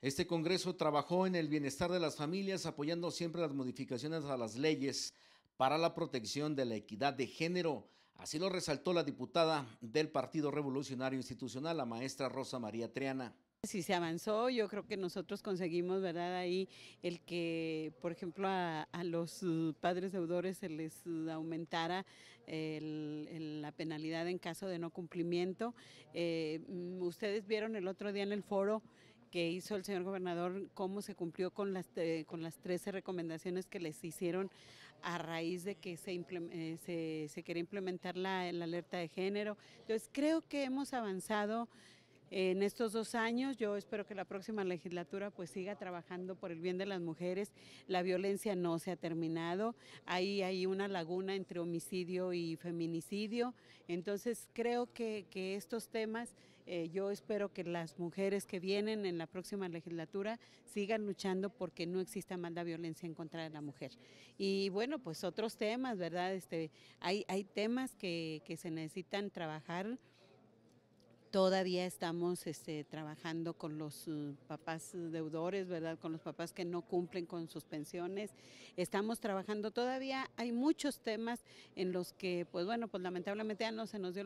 Este Congreso trabajó en el bienestar de las familias apoyando siempre las modificaciones a las leyes para la protección de la equidad de género. Así lo resaltó la diputada del Partido Revolucionario Institucional, la maestra Rosa María Triana. Si se avanzó, yo creo que nosotros conseguimos, ¿verdad? Ahí el que, por ejemplo, a, los padres deudores se les aumentara la penalidad en caso de no cumplimiento. Eh, mm, ustedes vieron el otro día en el foro que hizo el señor gobernador, cómo se cumplió con las, eh, con las 13 recomendaciones que les hicieron a raíz de que se, eh, se, se, quería implementar la, la alerta de género. Entonces creo que hemos avanzado en estos dos años. Yo espero que la próxima legislatura pues siga trabajando por el bien de las mujeres. La violencia no se ha terminado. Ahí hay una laguna entre homicidio y feminicidio. Entonces creo que, estos temas, eh, yo espero que las mujeres que vienen en la próxima legislatura sigan luchando porque no exista más la violencia en contra de la mujer. Y bueno, pues otros temas, ¿verdad? Este, hay, hay temas que, que se necesitan trabajar. Todavía estamos este, trabajando con los uh, papás deudores, ¿verdad? Con los papás que no cumplen con sus pensiones. Estamos trabajando todavía. Hay muchos temas en los que, pues bueno, pues lamentablemente ya no se nos dio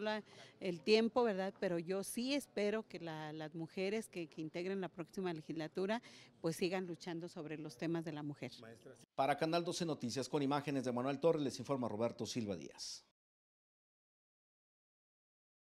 el tiempo, ¿verdad? Pero yo sí espero que las mujeres que, que integren la próxima legislatura, pues sigan luchando sobre los temas de la mujer. Para Canal 12 Noticias, con imágenes de Manuel Torres, les informa Roberto Silva Díaz.